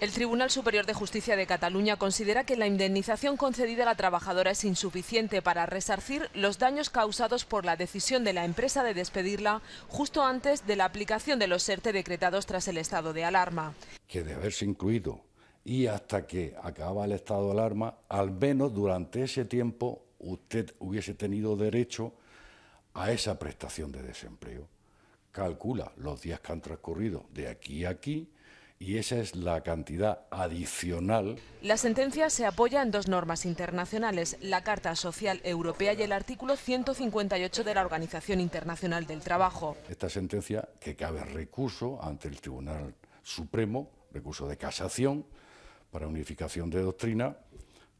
El Tribunal Superior de Justicia de Cataluña considera que la indemnización concedida a la trabajadora es insuficiente para resarcir los daños causados por la decisión de la empresa de despedirla justo antes de la aplicación de los ERTE e decretados tras el estado de alarma. Que de haberse incluido y hasta que acaba el estado de alarma, al menos durante ese tiempo usted hubiese tenido derecho a esa prestación de desempleo. Calcula los días que han transcurrido de aquí a aquí y esa es la cantidad adicional. La sentencia se apoya en dos normas internacionales, la Carta Social Europea y el artículo 158 de la Organización Internacional del Trabajo. Esta sentencia, que cabe recurso ante el Tribunal Supremo, recurso de casación para unificación de doctrina,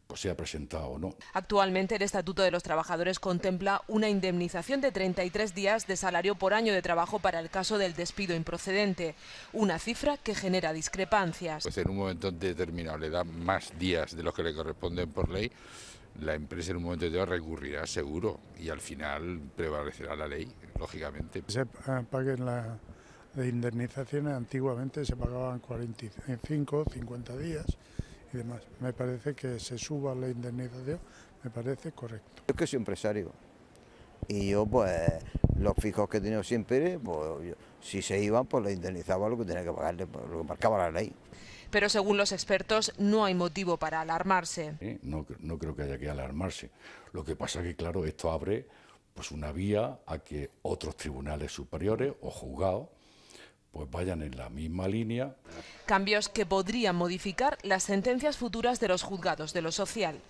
pues sea presentado o no. Actualmente el Estatuto de los Trabajadores contempla una indemnización de 33 días de salario por año de trabajo para el caso del despido improcedente, una cifra que genera discrepancias. Pues en un momento determinado le da más días de los que le corresponden por ley, la empresa en un momento determinado recurrirá seguro y al final prevalecerá la ley, lógicamente. Se ah, paguen la indemnizaciones antiguamente se pagaban 45, 50 días y demás. Me parece que se suba la indemnización, me parece correcto. Yo que soy empresario y yo pues los fijos que he tenido siempre, pues si se iban pues le indemnizaba lo que tenía que pagarle, pues, lo que marcaba la ley. Pero según los expertos no hay motivo para alarmarse. No, no creo que haya que alarmarse. Lo que pasa es que claro, esto abre pues una vía a que otros tribunales superiores o juzgados pues vayan en la misma línea. Cambios que podrían modificar las sentencias futuras de los juzgados de lo social.